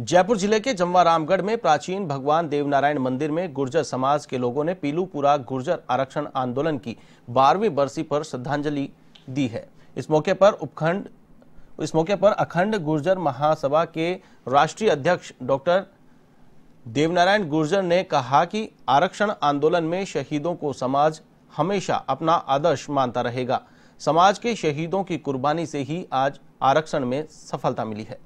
जयपुर जिले के जमवा रामगढ़ में प्राचीन भगवान देवनारायण मंदिर में गुर्जर समाज के लोगों ने पीलूपुरा गुर्जर आरक्षण आंदोलन की बारहवीं बरसी पर श्रद्धांजलि दी है इस मौके पर उपखंड इस मौके पर अखंड गुर्जर महासभा के राष्ट्रीय अध्यक्ष डॉक्टर देवनारायण गुर्जर ने कहा कि आरक्षण आंदोलन में शहीदों को समाज हमेशा अपना आदर्श मानता रहेगा समाज के शहीदों की कुर्बानी से ही आज आरक्षण में सफलता मिली है